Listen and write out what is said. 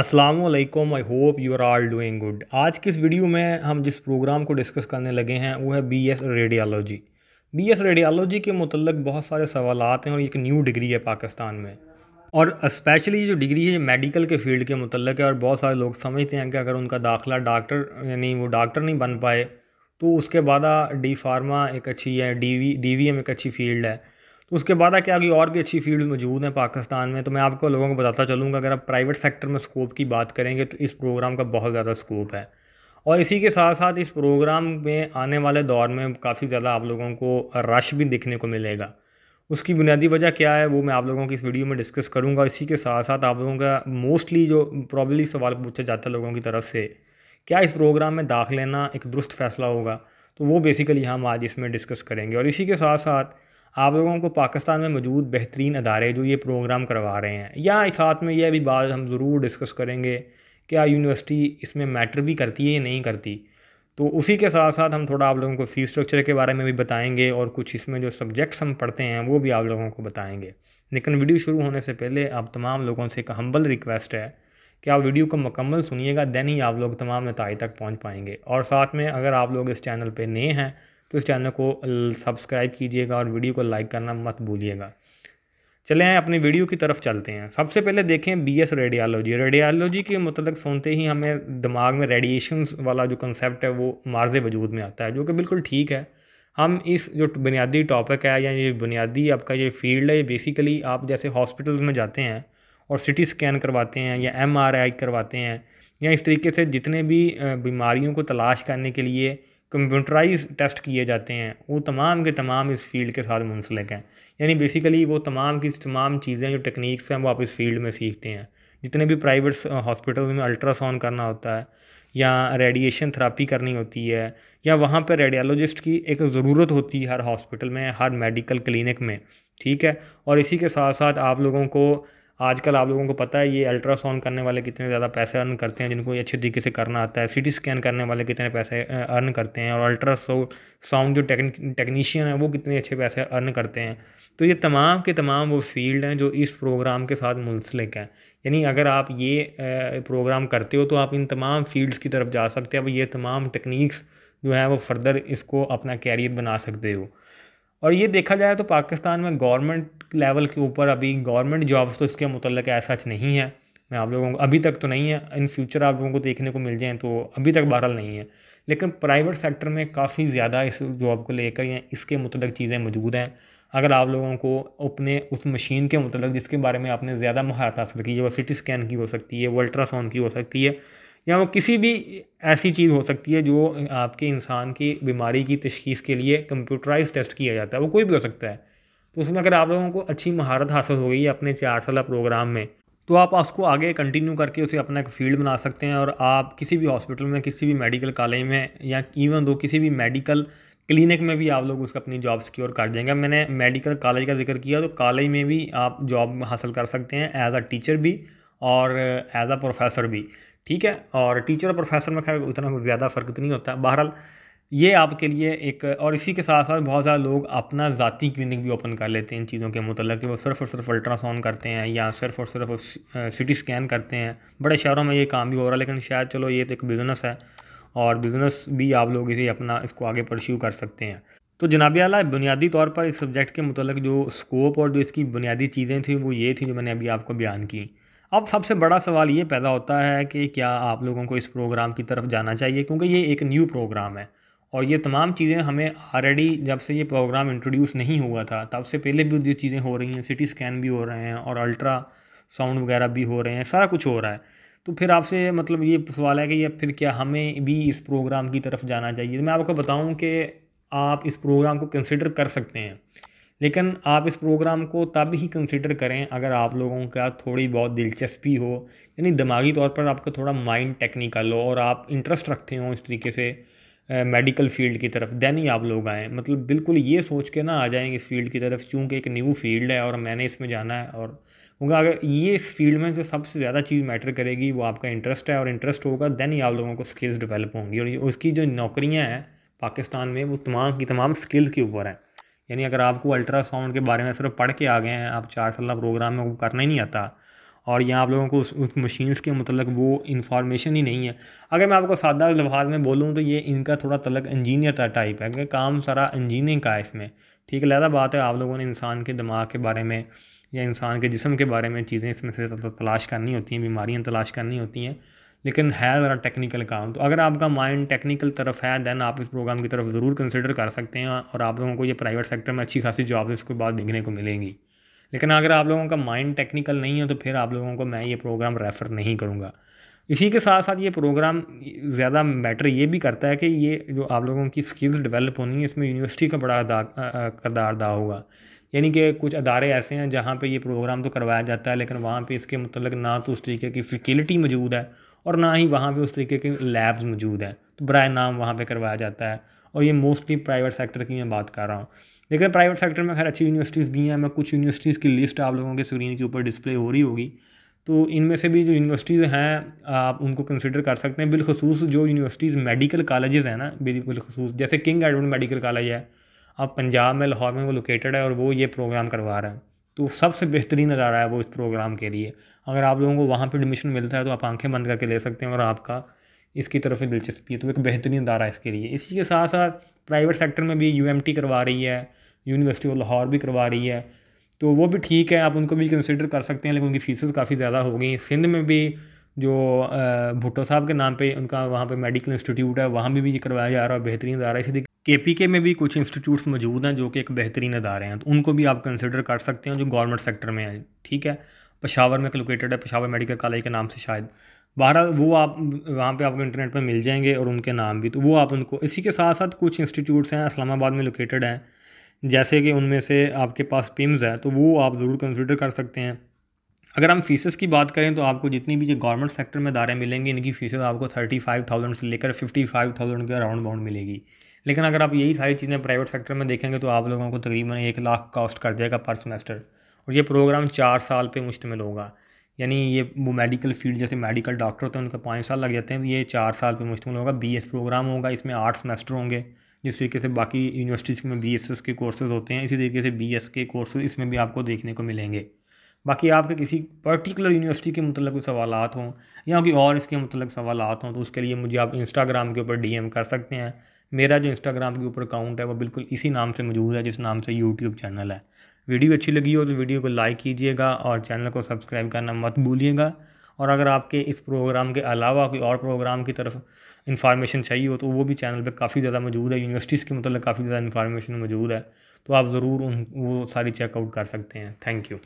Aslam I hope you are all doing good आज की इस वीडियो में हम जिस प्रोग्राम को डिस्कस करने लगे हैं वो है B S radiology B S radiology के मतलब बहुत सारे सवाल हैं और एक न्यू डिग्री है पाकिस्तान में और स्पेशली जो डिग्री है मेडिकल के फील्ड के मतलब है और बहुत सारे लोग समझते हैं कि अगर उनका दाखिला डॉक्टर यानी वो डॉक्टर नहीं बन पाए तो उसके बाद डी फार्मा एक अच्छी है D V D V M एक अच्छी फील्ड है उसके बाद आके आगे और भी अच्छी फील्ड मौजूद हैं पाकिस्तान में तो मैं आपको लोगों को बताता चलूँगा अगर आप प्राइवेट सेक्टर में स्कोप की बात करेंगे तो इस प्रोग्राम का बहुत ज़्यादा स्कोप है और इसी के साथ साथ इस प्रोग्राम में आने वाले दौर में काफ़ी ज़्यादा आप लोगों को रश भी दिखने को मिलेगा उसकी बुनियादी वजह क्या है वो मैं आप लोगों की इस वीडियो में डिस्कस करूँगा इसी के साथ साथ आप लोगों का मोस्टली जो प्रॉब्लली सवाल पूछा जाता है लोगों की तरफ से क्या इस प्रोग्राम में दाख लेना एक दुरुस्त फैसला होगा तो वो बेसिकली हम आज इसमें डिस्कस करेंगे और इसी के साथ साथ आप लोगों को पाकिस्तान में मौजूद बेहतरीन अदारे जो ये प्रोग्राम करवा रहे हैं या साथ में यह भी बात हम ज़रूर डिस्कस करेंगे क्या यूनिवर्सिटी इसमें मैटर भी करती है या नहीं करती तो उसी के साथ साथ हम थोड़ा आप लोगों को फ़ीस स्ट्रक्चर के बारे में भी बताएंगे और कुछ इसमें जो सब्जेक्ट्स हम पढ़ते हैं वो भी आप लोगों को बताएंगे लेकिन वीडियो शुरू होने से पहले आप तमाम लोगों से एक हम्बल रिक्वेस्ट है कि आप वीडियो को मुकम्मल सुनिएगा दैन ही आप लोग तमाम नतज तक पहुँच पाएंगे और साथ में अगर आप लोग इस चैनल पर नए हैं तो इस चैनल को सब्सक्राइब कीजिएगा और वीडियो को लाइक करना मत भूलिएगा चले आए अपने वीडियो की तरफ चलते हैं सबसे पहले देखें बी एस रेडियालॉजी रेडियालॉजी के मतलब सुनते ही हमें दिमाग में रेडिएशन वाला जो कंसेप्ट है वो मार्ज वजूद में आता है जो कि बिल्कुल ठीक है हम इस जो बुनियादी टॉपिक है या ये बुनियादी आपका ये फील्ड है ये बेसिकली आप जैसे हॉस्पिटल्स में जाते हैं और सिटी स्कैन करवाते हैं या एम करवाते हैं या इस तरीके से जितने भी बीमारियों को तलाश करने के लिए कंप्यूटराइज टेस्ट किए जाते हैं वो तमाम के तमाम इस फील्ड के साथ मुंसलिक हैं यानी बेसिकली वो तमाम की तमाम चीज़ें जो टेक्निक्स हैं वो आप इस फील्ड में सीखते हैं जितने भी प्राइवेट हॉस्पिटल में अल्ट्रासाउंड करना होता है या रेडिएशन थेरापी करनी होती है या वहाँ पर रेडियोलॉजिस्ट की एक ज़रूरत होती है हर हॉस्पिटल में हर मेडिकल क्लिनिक में ठीक है और इसी के साथ साथ आप लोगों को आजकल आप लोगों को पता है ये अल्ट्रासाउंड करने वाले कितने ज़्यादा पैसे अर्न करते हैं जिनको ये अच्छे तरीके से करना आता है सी स्कैन करने वाले कितने पैसे अर्न करते हैं और अल्ट्रासाउंड जो टेक्नीशियन है वो कितने अच्छे पैसे अर्न करते हैं तो ये तमाम के तमाम वो फील्ड हैं जो इस प्रोग्राम के साथ मुंसलिक हैं यानी अगर आप ये प्रोग्राम करते हो तो आप इन तमाम फील्ड्स की तरफ जा सकते हो ये तमाम टेक्निक्स जो है वो फर्दर इसको अपना कैरियर बना सकते हो और ये देखा जाए तो पाकिस्तान में गवर्नमेंट लेवल के ऊपर अभी गवर्नमेंट जॉब्स तो इसके मतलब ऐसा नहीं है मैं आप लोगों को अभी तक तो नहीं है इन फ्यूचर आप लोगों को देखने को मिल जाएँ तो अभी तक बहरहाल नहीं है लेकिन प्राइवेट सेक्टर में काफ़ी ज़्यादा इस जॉब को लेकर या इसके मतलब चीज़ें मौजूद हैं अगर आप लोगों को अपने उस मशीन के मतलब जिसके बारे में आपने ज़्यादा महारत हासिल की है वो सिटी स्कैन की हो सकती है वो अल्ट्रासाउंड की हो सकती है या वो किसी भी ऐसी चीज़ हो सकती है जो आपके इंसान की बीमारी की तशखीस के लिए कंप्यूटराइज टेस्ट किया जाता है वो कोई भी हो सकता है तो उसमें अगर आप लोगों को अच्छी महारत हासिल हो गई है अपने चार साल प्रोग्राम में तो आप उसको आगे कंटिन्यू करके उसे अपना एक फील्ड बना सकते हैं और आप किसी भी हॉस्पिटल में किसी भी मेडिकल कॉलेज में या इवन दो किसी भी मेडिकल क्लिनिक में भी आप लोग उसका अपनी जॉब सिक्योर कर जाएंगे मैंने मेडिकल कॉलेज का जिक्र किया तो कॉलेज में भी आप जॉब हासिल कर सकते हैं एज अ टीचर भी और एज अ प्रोफेसर भी ठीक है और टीचर और प्रोफेसर में खैर उतना ज़्यादा फ़र्क तो नहीं होता बहरहाल ये आपके लिए एक और इसी के साथ साथ बहुत सारे लोग अपना ज़ाती क्लिनिक भी ओपन कर लेते हैं इन चीज़ों के मतलब कि वो सिर्फ और सिर्फ अल्ट्रासाउंड करते हैं या सिर्फ और सिर्फ सिटी स्कैन करते हैं बड़े शहरों में ये काम भी हो रहा है लेकिन शायद चलो ये तो एक बिज़नेस है और बिज़नेस भी आप लोग इसे अपना इसको आगे परस्यू कर सकते हैं तो जनाब आला बुनियादी तौर पर इस सब्जेक्ट के मतलब जो स्कोप और जो इसकी बुनियादी चीज़ें थी वो ये थी जो मैंने अभी आपको बयान की अब सबसे बड़ा सवाल ये पैदा होता है कि क्या आप लोगों को इस प्रोग्राम की तरफ जाना चाहिए क्योंकि ये एक न्यू प्रोग्राम है और ये तमाम चीज़ें हमें ऑलरेडी जब से ये प्रोग्राम इंट्रोड्यूस नहीं हुआ था तब से पहले भी जो चीज़ें हो रही हैं सिटी स्कैन भी हो रहे हैं और अल्ट्रा साउंड वगैरह भी हो रहे हैं सारा कुछ हो रहा है तो फिर आपसे मतलब ये सवाल है कि ये फिर क्या हमें भी इस प्रोग्राम की तरफ जाना चाहिए मैं आपको बताऊँ कि आप इस प्रोग्राम को कंसिडर कर सकते हैं लेकिन आप इस प्रोग्राम को तब ही कंसिडर करें अगर आप लोगों का थोड़ी बहुत दिलचस्पी हो यानी दिमागी तौर पर आपका थोड़ा माइंड टेक्निकल हो और आप इंटरेस्ट रखते हो इस तरीके से मेडिकल फील्ड की तरफ दैन ही आप लोग आएँ मतलब बिल्कुल ये सोच के ना आ जाएँ इस फील्ड की तरफ चूँकि एक न्यू फील्ड है और मैंने इसमें जाना है और क्योंकि अगर ये इस फील्ड में जो सबसे ज़्यादा चीज़ मैटर करेगी वो आपका इंटरेस्ट है और इंटरेस्ट होगा दैन ही आप लोगों को स्किल्स डेवलप होंगी और उसकी जो नौकरियाँ हैं पाकिस्तान में वो तमाम की तमाम स्किल्स के ऊपर हैं यानी अगर आपको अल्ट्रासाउंड के बारे में सिर्फ पढ़ के आ गए हैं आप चार साल प्रोग्राम में वो करना ही नहीं आता और यहाँ आप लोगों को उस, उस मशीन्स के मतलब वो इन्फॉर्मेशन ही नहीं है अगर मैं आपको सादा लफाज में बोलूँ तो ये इनका थोड़ा तलग इंजीनियर था टाइप है क्योंकि काम सारा इंजीनियरिंग का है इसमें ठीक लहदा बात है आप लोगों ने इंसान के दिमाग के बारे में या इंसान के जिसम के बारे में चीज़ें इसमें से तलाश करनी होती हैं बीमारियाँ तलाश करनी होती हैं लेकिन है ज़रा टेक्निकल काम तो अगर आपका माइंड टेक्निकल तरफ है दैन आप इस प्रोग्राम की तरफ ज़रूर कंसिडर कर सकते हैं और आप लोगों को ये प्राइवेट सेक्टर में अच्छी खासी जॉब इसके बाद देखने को मिलेंगी लेकिन अगर आप लोगों का माइंड टेक्निकल नहीं है तो फिर आप लोगों को मैं ये प्रोग्राम रेफ़र नहीं करूँगा इसी के साथ साथ ये प्रोग्राम ज़्यादा मैटर ये भी करता है कि ये जो आप लोगों की स्किल्स डेवलप होनी है इसमें यूनिवर्सिटी का बड़ा करदार अदा होगा यानी कि कुछ अदारे ऐसे हैं जहाँ पर ये प्रोग्राम तो करवाया जाता है लेकिन वहाँ पर इसके मतलब ना तो उस तरीके की फैकल्टी मौजूद है और ना ही वहाँ पर उस तरीके के लैब्स मौजूद हैं तो बर नाम वहाँ पर करवाया जाता है और ये मोस्टली प्राइवेट सेक्टर की मैं बात कर रहा हूँ लेकिन प्राइवेट सेक्टर में खैर अच्छी यूनिवर्सिटीज़ भी हैं मैं कुछ यूनिवर्सिटीज़ की लिस्ट आप लोगों के स्क्रीन के ऊपर डिस्प्ले हो रही होगी तो इनमें से भी जो यूनिवर्सिटीज़ हैं आप उनको कंसिडर कर सकते हैं बिलखसूस जो यूनिवर्सिटीज़ मेडिकल कॉलेजेस हैं ना बिलखसूस जैसे किंग एडवर्ड मेडिकल कॉलेज है अब पंजाब में लाहौर में वो लोकेटेड है और वो ये प्रोग्राम करवा रहा है तो सबसे बेहतरीन नज़ारा है वो इस प्रोग्राम के लिए अगर आप लोगों को वहाँ पर एडमिशन मिलता है तो आप आंखें बंद करके ले सकते हैं और आपका इसकी तरफ से दिलचस्पी है तो एक बेहतरीन अदारा है इसके लिए इसी के साथ साथ प्राइवेट सेक्टर में भी यू करवा रही है यूनिवर्सिटी ऑफ लाहौर भी करवा रही है तो वो भी ठीक है आप उनको भी कंसिडर कर सकते हैं लेकिन उनकी फ़ीसेस काफ़ी ज़्यादा हो गई सिंध में भी जो भुट्टो साहब के नाम पे उनका वहाँ पे मेडिकल इंस्टीट्यूट है वहाँ भी भी ये करवाया जा रहा है बेहतरीन जा रहा है इसी के पी के में भी कुछ इंस्टीट्यूट्स मौजूद हैं जो कि एक बेहतरीन अदारे हैं तो उनको भी आप कंसिडर कर सकते हैं जो गवर्नमेंट सेक्टर में है ठीक है पशावर में लोकेटेड है पशावर मेडिकल कॉलेज के नाम से शायद बाहर वो आप वहाँ पे आपको इंटरनेट पर मिल जाएंगे और उनके नाम भी तो वो आप उनको इसी के साथ साथ कुछ इंस्टीट्यूट्स हैं इस्लामाबाद में लोकेटेड हैं जैसे कि उनमें से आपके पास पिम्स है तो वो आप ज़रूर कंसिडर कर सकते हैं अगर हम फीसेस की बात करें तो आपको जितनी भी जो गवर्नमेंट सेक्टर में दारें मिलेंगी इनकी फ़ीसेस आपको थर्टी फाइव थाउजेंड से लेकर फिफ्टी फाइव थाउजेंड के अराउंड बाउंड मिलेगी लेकिन अगर आप यही सारी चीज़ें प्राइवेट सेक्टर में देखेंगे तो आप लोगों को तकरीबन एक लाख कॉस्ट कर जाएगा पर सेमेस्टर और ये प्रोग्राम चार साल पर मुश्तमिल होगा यानी ये वो मेडिकल फील्ड जैसे मेडिकल डॉक्टर होते हैं उनका पाँच साल लग जाते हैं तो ये चार साल पर मुश्तमिल होगा बी एस प्रोग्राम होगा इसमें आठ सेमेस्टर होंगे जिस तरीके से बाकी यूनिवर्सिटीज़ में बी एस एस के कोर्सेज़ होते हैं इसी तरीके से बी एस के कोर्सेज इसमें भी आपको देखने को मिलेंगे बाकी आपके किसी पर्टिकुलर यूनिवर्सिटी के मतलब कोई सवाल हों या कोई और इसके मतलब सवाल हों तो उसके लिए मुझे आप इंस्टाग्राम के ऊपर डीएम कर सकते हैं मेरा जो इंस्टाग्राम के ऊपर अकाउंट है वो बिल्कुल इसी नाम से मौजूद है जिस नाम से यूट्यूब चैनल है वीडियो अच्छी लगी हो तो वीडियो को लाइक कीजिएगा और चैनल को सब्सक्राइब करना मत भूलिएगा और अगर आपके इस प्रोग्राम के अलावा कोई और प्रोग्राम की तरफ इंफॉर्मेशन चाहिए हो तो वो भी चैनल पे काफ़ी ज़्यादा मौजूद है यूनिवर्सिटीज़ के मतलब काफ़ी ज़्यादा इंफॉर्मेशन मौजूद है तो आप ज़रूर उन वो सारी चेकआउट कर सकते हैं थैंक यू